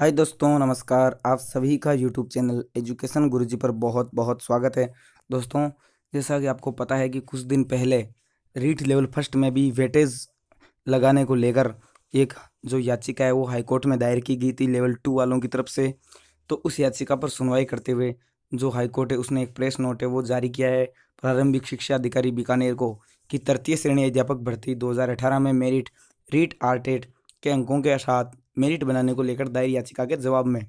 हाय दोस्तों नमस्कार आप सभी का यूट्यूब चैनल एजुकेशन गुरुजी पर बहुत बहुत स्वागत है दोस्तों जैसा कि आपको पता है कि कुछ दिन पहले रीट लेवल फर्स्ट में भी वेटेज लगाने को लेकर एक जो याचिका है वो हाईकोर्ट में दायर की गई थी लेवल टू वालों की तरफ से तो उस याचिका पर सुनवाई करते हुए जो हाईकोर्ट है उसने एक प्रेस नोट है वो जारी किया है प्रारंभिक शिक्षा अधिकारी बीकानेर को कि तृतीय श्रेणी अध्यापक भर्ती 2018 में मेरिट रीट आर्टेट के अंकों के साथ मेरिट बनाने को लेकर दायर याचिका के जवाब में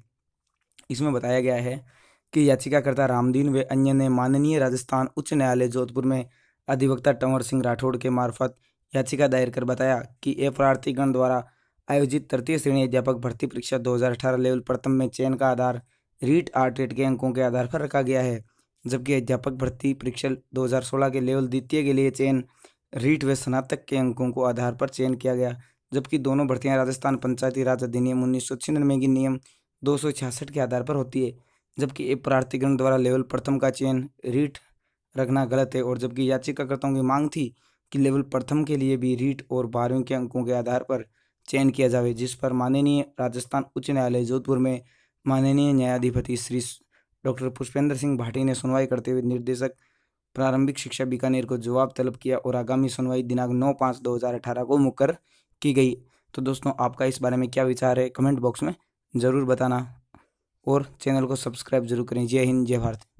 इसमें बताया गया है कि याचिकाकर्ता रामदीन व अन्य ने माननीय राजस्थान उच्च न्यायालय जोधपुर में अधिवक्ता टंवर सिंह राठौड़ के मार्फत याचिका दायर कर बताया कि ए प्रार्थीगण द्वारा आयोजित तृतीय श्रेणी अध्यापक भर्ती परीक्षा 2018 लेवल प्रथम में चयन का आधार रीट आर्ट रेट के अंकों के आधार पर रखा गया है जबकि अध्यापक भर्ती परीक्षा 2016 के लेवल द्वितीय के लिए चयन रीट व स्नातक के अंकों को आधार पर चयन किया गया जबकि दोनों भर्तियां राजस्थान पंचायती राज अधिनियम उन्नीस सौ छियानवे की नियम दो सौ छियासठ के आधार पर होती है जबकि एक प्रार्थीगण द्वारा लेवल प्रथम का चयन रीट रखना गलत है और जबकि याचिकाकर्ताओं की मांग थी कि लेवल प्रथम के लिए भी रीट और बारहवीं के अंकों के आधार पर चयन किया जाए जिस पर माननीय राजस्थान उच्च न्यायालय जोधपुर में माननीय न्यायाधिपति श्री डॉक्टर पुष्पेंद्र सिंह भाटी ने सुनवाई करते हुए निर्देशक प्रारंभिक शिक्षा बीकानेर को जवाब तलब किया और आगामी सुनवाई दिनांक नौ पाँच दो हज़ार अठारह को मुकर की गई तो दोस्तों आपका इस बारे में क्या विचार है कमेंट बॉक्स में ज़रूर बताना और चैनल को सब्सक्राइब जरूर करें जय हिंद जय भारत